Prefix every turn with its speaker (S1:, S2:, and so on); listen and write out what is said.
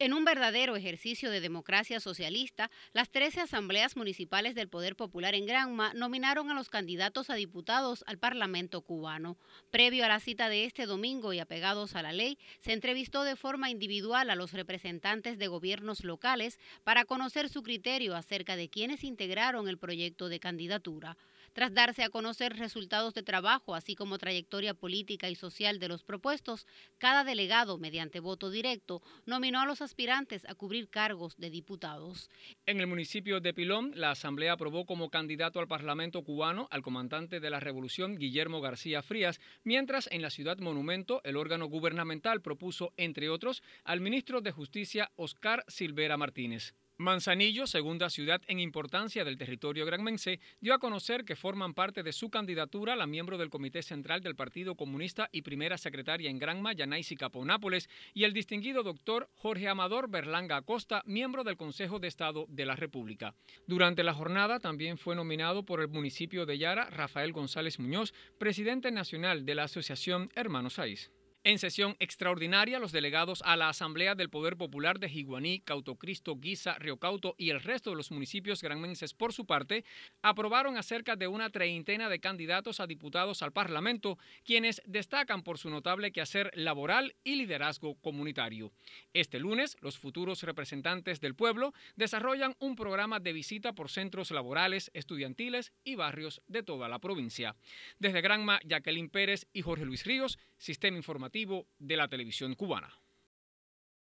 S1: En un verdadero ejercicio de democracia socialista, las 13 asambleas municipales del Poder Popular en Granma nominaron a los candidatos a diputados al Parlamento cubano. Previo a la cita de este domingo y apegados a la ley, se entrevistó de forma individual a los representantes de gobiernos locales para conocer su criterio acerca de quienes integraron el proyecto de candidatura tras darse a conocer resultados de trabajo, así como trayectoria política y social de los propuestos, cada delegado, mediante voto directo, nominó a los aspirantes a cubrir cargos de diputados.
S2: En el municipio de Pilón, la Asamblea aprobó como candidato al Parlamento cubano al comandante de la Revolución, Guillermo García Frías, mientras en la ciudad Monumento, el órgano gubernamental propuso, entre otros, al ministro de Justicia, Oscar Silvera Martínez. Manzanillo, segunda ciudad en importancia del territorio granmense, dio a conocer que forman parte de su candidatura la miembro del Comité Central del Partido Comunista y primera secretaria en Granma, Yanaisi Caponápoles, y el distinguido doctor Jorge Amador Berlanga Acosta, miembro del Consejo de Estado de la República. Durante la jornada también fue nominado por el municipio de Yara Rafael González Muñoz, presidente nacional de la Asociación Hermanos AIS. En sesión extraordinaria, los delegados a la Asamblea del Poder Popular de Jiguaní, Cautocristo, Guisa, Riocauto y el resto de los municipios granmenses, por su parte, aprobaron a cerca de una treintena de candidatos a diputados al Parlamento, quienes destacan por su notable quehacer laboral y liderazgo comunitario. Este lunes, los futuros representantes del pueblo desarrollan un programa de visita por centros laborales, estudiantiles y barrios de toda la provincia. Desde Granma, Jacqueline Pérez y Jorge Luis Ríos, Sistema Informativo de la televisión cubana.